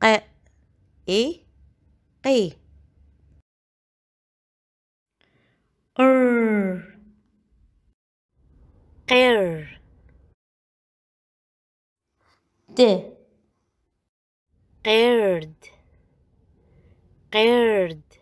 ق إيه قي er قر د قرد قرد